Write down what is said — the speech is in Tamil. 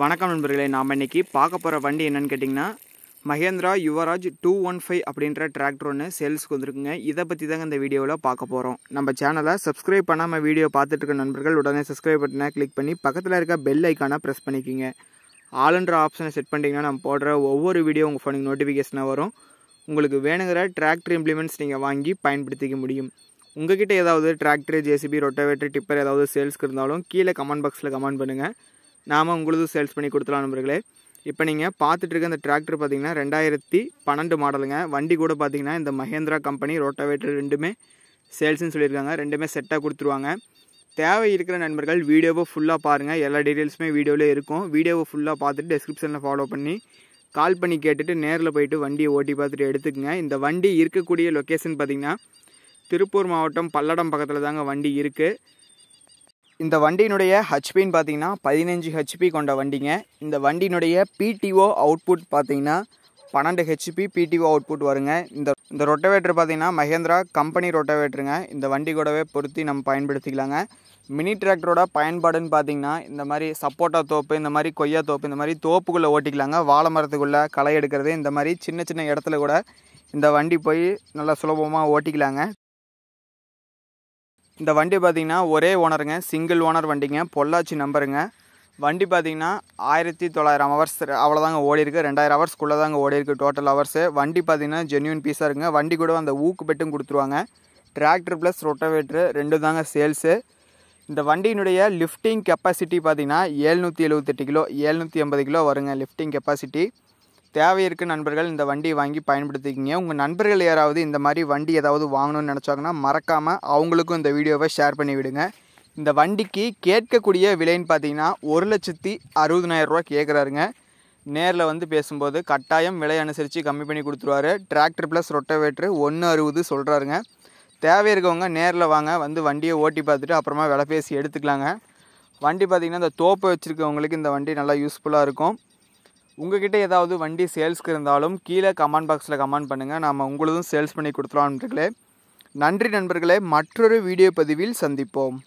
வணக்கம் நண்பர்களே நாம் இன்றைக்கி பார்க்க போகிற வண்டி என்னென்னு கேட்டிங்கன்னா Mahindra Yuvraj two one five அப்படின்ற டிராக்டர் ஒன்று சேல்ஸுக்கு வந்துருக்குங்க இதை பற்றி தாங்க இந்த வீடியோவில் பார்க்க போகிறோம் நம்ம சேனலை சப்ஸ்கிரைப் பண்ணாமல் வீடியோ பார்த்துட்டு இருக்க நண்பர்கள் உடனே சப்ஸ்கிரைப் பட்டனை கிளிக் பண்ணி பக்கத்தில் இருக்க பெல் ஐக்கானை ப்ரெஸ் பண்ணிக்கிங்க ஆளுன்ற ஆப்ஷனை செட் பண்ணிட்டீங்கன்னா நம்ம போடுற ஒவ்வொரு வீடியோ உங்கள் ஃபோனுக்கு நோட்டிஃபிகேஷனாக வரும் உங்களுக்கு வேணுங்கிற டிராக்டர் இம்ப்ளிமெண்ட்ஸ் நீங்கள் வாங்கி பயன்படுத்திக்க முடியும் உங்ககிட்ட ஏதாவது டிராக்டர் ஜேசிபி ரொட்டவேட்டர் டிப்பர் ஏதாவது சேல்ஸ்க்கு இருந்தாலும் கீழே கமெண்ட் பாக்ஸில் கமெண்ட் பண்ணுங்கள் நாம் உங்களுக்கு சேல்ஸ் பண்ணி கொடுத்துலாம் நண்பர்களே இப்போ நீங்கள் பார்த்துட்டு இருக்க இந்த டிராக்டர் பார்த்தீங்கன்னா ரெண்டாயிரத்தி பன்னெண்டு மாடலுங்க வண்டி கூட பார்த்தீங்கன்னா இந்த மஹேந்திரா கம்பெனி ரோட்டோவேட்டர் ரெண்டுமே சேல்ஸ்ன்னு சொல்லியிருக்காங்க ரெண்டுமே செட்டாக கொடுத்துருவாங்க தேவை இருக்கிற நண்பர்கள் வீடியோவை ஃபுல்லாக பாருங்கள் எல்லா டீட்டெயில்ஸுமே வீடியோவில் இருக்கும் வீடியோவை ஃபுல்லாக பார்த்துட்டு டெஸ்கிரிப்ஷனில் ஃபாலோ பண்ணி கால் பண்ணி கேட்டுட்டு நேரில் போயிட்டு வண்டியை ஓட்டி பார்த்துட்டு எடுத்துக்கங்க இந்த வண்டி இருக்கக்கூடிய லொக்கேஷன் பார்த்திங்கன்னா திருப்பூர் மாவட்டம் பல்லடம் பக்கத்தில் தாங்க வண்டி இருக்குது இந்த வண்டியினுடைய ஹச்பின்னு பார்த்தீங்கன்னா பதினஞ்சு ஹெச்பி கொண்ட வண்டிங்க இந்த வண்டியினுடைய பிடிஓ அவுட்புட் பார்த்தீங்கன்னா பன்னெண்டு ஹெச்பி பிடிஓ அவுட்புட் வருங்க இந்த இந்த ரொட்டவேட்டர் பார்த்தீங்கன்னா மஹேந்திரா கம்பெனி ரொட்டவேட்டருங்க இந்த வண்டி கூடவே பொருத்தி நம்ம பயன்படுத்திக்கலாங்க மினி டிராக்டரோட பயன்பாடுன்னு பார்த்தீங்கன்னா இந்த மாதிரி சப்போட்டா தோப்பு இந்த மாதிரி கொய்யா தோப்பு இந்த மாதிரி தோப்புக்குள்ளே ஓட்டிக்கலாங்க வாழை மரத்துக்குள்ளே களை எடுக்கிறது இந்த மாதிரி சின்ன சின்ன இடத்துல கூட இந்த வண்டி போய் நல்லா சுலபமாக ஓட்டிக்கலாங்க இந்த வண்டி பார்த்திங்கன்னா ஒரே ஓனருங்க சிங்கிள் ஓனர் வண்டிங்க பொள்ளாச்சி நம்பருங்க வண்டி பார்த்திங்கன்னா ஆயிரத்தி தொள்ளாயிரம் ஹவர்ஸ் அவ்வளோதாங்க ஓடி இருக்குது ரெண்டாயிரம் ஹவர்ஸ்க்குள்ளே தாங்க ஓடி இருக்குது டோட்டல் ஹவர்ஸு வண்டி பார்த்திங்கன்னா ஜென்யூன் பீஸாக இருக்குங்க வண்டி கூட அந்த ஊக்கு பெட்டும் கொடுத்துருவாங்க டிராக்டர் ப்ளஸ் ரொட்டவேட்ரு ரெண்டு தாங்க சேல்ஸு இந்த வண்டியினுடைய லிஃப்டிங் கெப்பாசிட்டி பார்த்திங்கன்னா ஏழ்நூற்றி எழுபத்தெட்டு கிலோ ஏழ்நூற்றி எண்பது கிலோ வருங்க லிஃப்டிங் கெப்பாசிட்டி தேவை இருக்குது நண்பர்கள் இந்த வண்டியை வாங்கி பயன்படுத்திக்கிங்க உங்கள் நண்பர்கள் யாராவது இந்த மாதிரி வண்டி ஏதாவது வாங்கணும்னு நினச்சாங்கன்னா மறக்காமல் அவங்களுக்கும் இந்த வீடியோவை ஷேர் பண்ணி விடுங்க இந்த வண்டிக்கு கேட்கக்கூடிய விலைன்னு பார்த்தீங்கன்னா ஒரு லட்சத்தி ரூபா கேட்குறாருங்க நேரில் வந்து பேசும்போது கட்டாயம் விலை அனுசரித்து கம்மி பண்ணி கொடுத்துருவாரு டிராக்டர் ப்ளஸ் ரொட்டவேட்ரு ஒன்று அறுபது சொல்கிறாருங்க தேவை இருக்கவங்க நேரில் வாங்க வந்து வண்டியை ஓட்டி பார்த்துட்டு அப்புறமா விலை பேசி எடுத்துக்கலாங்க வண்டி பார்த்திங்கன்னா இந்த தோப்பை வச்சுருக்கவங்களுக்கு இந்த வண்டி நல்லா யூஸ்ஃபுல்லாக இருக்கும் உங்ககிட்ட ஏதாவது வண்டி சேல்ஸ்க்கு இருந்தாலும் கீழே கமெண்ட் பாக்ஸில் கமெண்ட் பண்ணுங்கள் நம்ம உங்களதும் சேல்ஸ் பண்ணி கொடுத்துருவான்றீங்களே நன்றி நண்பர்களே மற்றொரு வீடியோ பதிவில் சந்திப்போம்